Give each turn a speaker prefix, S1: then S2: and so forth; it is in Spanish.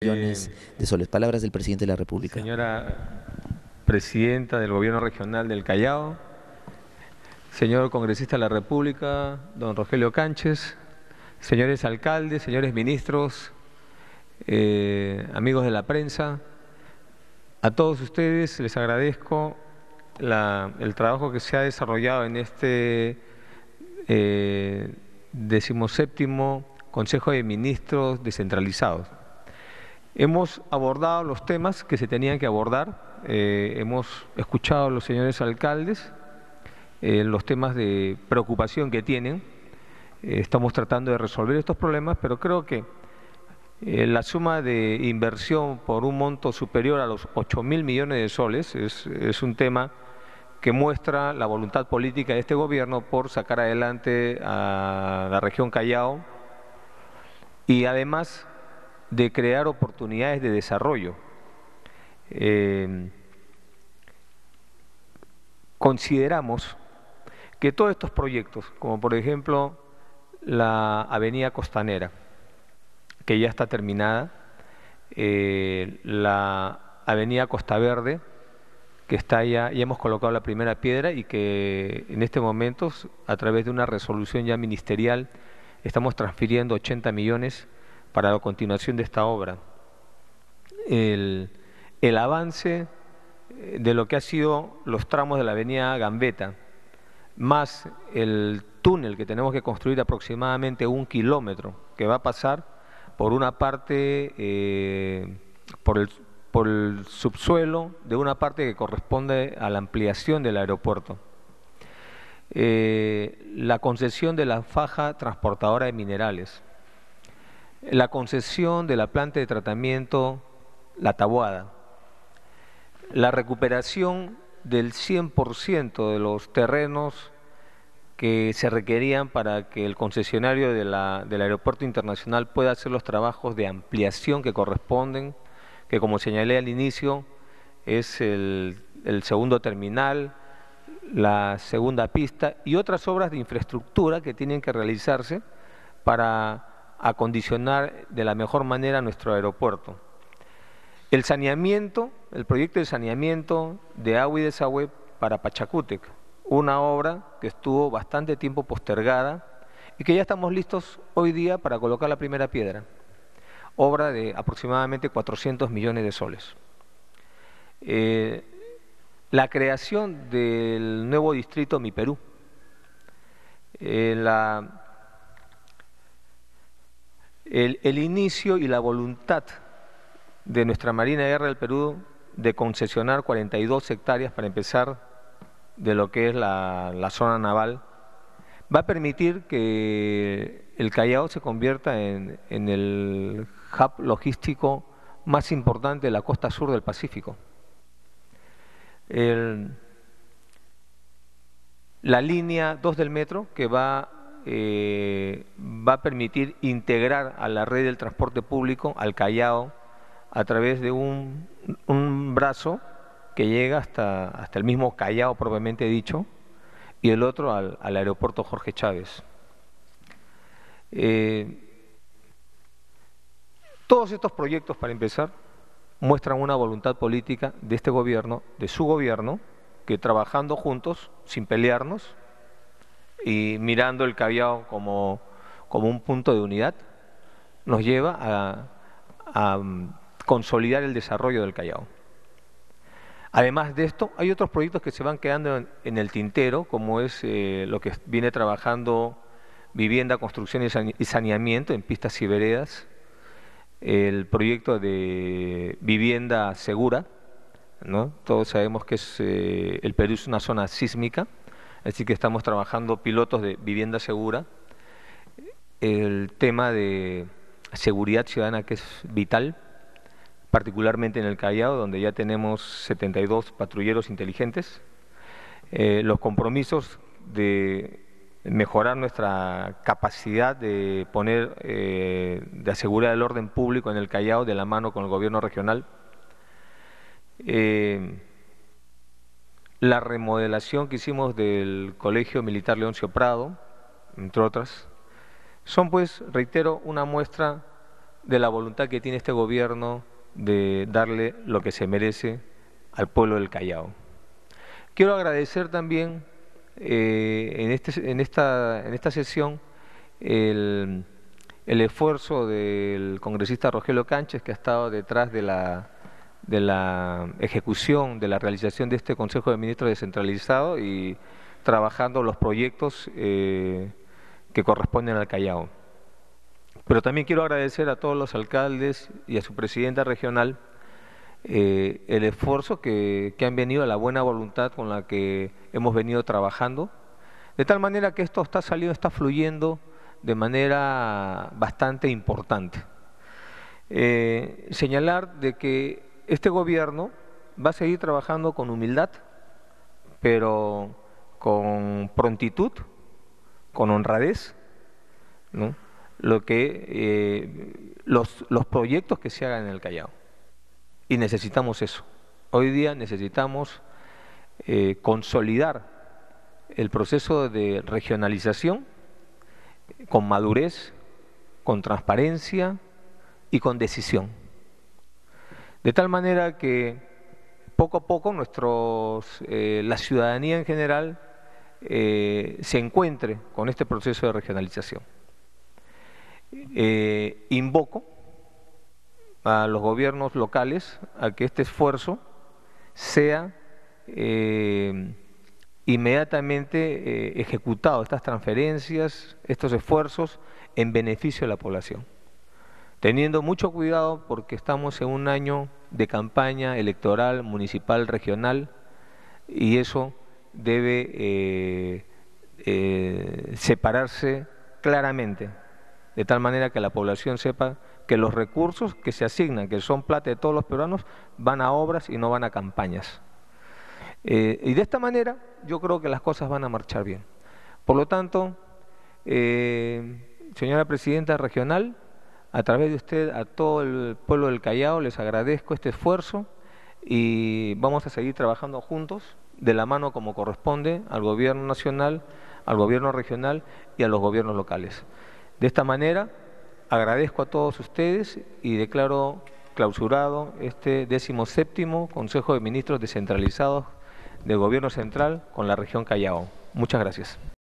S1: Eh, de soles. Palabras del presidente de la República. Señora presidenta del Gobierno Regional del Callao, señor congresista de la República, don Rogelio Canches, señores alcaldes, señores ministros, eh, amigos de la prensa, a todos ustedes les agradezco el trabajo que se ha desarrollado en este eh, decimoséptimo Consejo de Ministros descentralizados. Hemos abordado los temas que se tenían que abordar, eh, hemos escuchado a los señores alcaldes eh, los temas de preocupación que tienen, eh, estamos tratando de resolver estos problemas, pero creo que la suma de inversión por un monto superior a los 8 mil millones de soles es un tema que muestra la voluntad política de este gobierno por sacar adelante a la región Callao y además de crear oportunidades de desarrollo. Eh, consideramos que todos estos proyectos, como por ejemplo la Avenida Costanera, que ya está terminada, eh, la Avenida Costa Verde, que está ya, ya hemos colocado la primera piedra y que en este momento, a través de una resolución ya ministerial, estamos transfiriendo 80 millones para la continuación de esta obra. El, avance eh, de lo que han sido los tramos de la avenida Gambeta, más el túnel que tenemos que construir aproximadamente un kilómetro, que va a pasar por una parte, eh, por, el, subsuelo, de una parte que corresponde a la ampliación del aeropuerto. Eh, la concesión de la faja transportadora de minerales la concesión de la planta de tratamiento La Tabuada, la recuperación del 100% de los terrenos que se requerían para que el concesionario del aeropuerto internacional pueda hacer los trabajos de ampliación que corresponden, que como señalé al inicio es el segundo terminal, la segunda pista y otras obras de infraestructura que tienen que realizarse para acondicionar de la mejor manera nuestro aeropuerto. El saneamiento, el proyecto de saneamiento de agua y desagüe para Pachacútec, una obra que estuvo bastante tiempo postergada y que ya estamos listos hoy día para colocar la primera piedra, obra de aproximadamente 400 millones de soles. Eh, la creación del nuevo distrito Mi Perú, eh, la el, inicio y la voluntad de nuestra Marina de Guerra del Perú de concesionar 42 hectáreas para empezar de lo que es la, zona naval, va a permitir que el Callao se convierta en, el hub logístico más importante de la costa sur del Pacífico. la línea 2 del metro, que va eh, va a permitir integrar a la red del transporte público, al Callao, a través de un, brazo que llega hasta, hasta el mismo Callao propiamente dicho, y el otro al, aeropuerto Jorge Chávez. Eh, todos estos proyectos, para empezar, muestran una voluntad política de este gobierno, de su gobierno, que trabajando juntos, sin pelearnos, y mirando el Callao como, como un punto de unidad, nos lleva a, mm, consolidar el desarrollo del Callao. Además de esto, hay otros proyectos que se van quedando en, el tintero, como es eh, lo que viene trabajando vivienda, construcción y saneamiento en pistas y veredas, el proyecto de vivienda segura, ¿no? todos sabemos que eh, el Perú es una zona sísmica, Así que estamos trabajando pilotos de vivienda segura, el tema de seguridad ciudadana que es vital, particularmente en el Callao, donde ya tenemos 72 patrulleros inteligentes, eh, los compromisos de mejorar nuestra capacidad de poner, eh, de asegurar el orden público en el Callao de la mano con el gobierno regional. Eh, la remodelación que hicimos del Colegio Militar Leoncio Prado, entre otras, son pues, reitero, una muestra de la voluntad que tiene este gobierno de darle lo que se merece al pueblo del Callao. Quiero agradecer también eh, este, en, esta, en esta sesión el, el esfuerzo del congresista Rogelio Cánchez, que ha estado detrás de la de la ejecución, de la realización de este Consejo de Ministros descentralizado y trabajando los proyectos eh, que corresponden al Callao. Pero también quiero agradecer a todos los alcaldes y a su presidenta regional eh, el esfuerzo que, han venido, la buena voluntad con la que hemos venido trabajando, de tal manera que esto está saliendo, está fluyendo de manera bastante importante. Eh, señalar de que este gobierno va a seguir trabajando con humildad, pero con prontitud, con honradez, lo que, eh, los, proyectos que se hagan en el Callao. Y necesitamos eso. Hoy día necesitamos eh, consolidar el proceso de regionalización con madurez, con transparencia y con decisión. De tal manera que poco a poco nuestros, eh, la ciudadanía en general eh, se encuentre con este proceso de regionalización. Eh, invoco a los gobiernos locales a que este esfuerzo sea inmediatamente ejecutado, estas transferencias, estos esfuerzos en beneficio de la población teniendo mucho cuidado porque estamos en un año de campaña electoral, municipal, regional, y eso debe eh, eh, separarse claramente, de tal manera que la población sepa que los recursos que se asignan, que son plata de todos los peruanos, van a obras y no van a campañas. Eh, y de esta manera yo creo que las cosas van a marchar bien. Por lo tanto, señora Presidenta Regional, a través de usted a todo el pueblo del Callao, les agradezco este esfuerzo y vamos a seguir trabajando juntos, de la mano como corresponde, al gobierno nacional, al gobierno regional y a los gobiernos locales. De esta manera, agradezco a todos ustedes y declaro clausurado este séptimo Consejo de Ministros Descentralizados del Gobierno Central con la región Callao. Muchas gracias.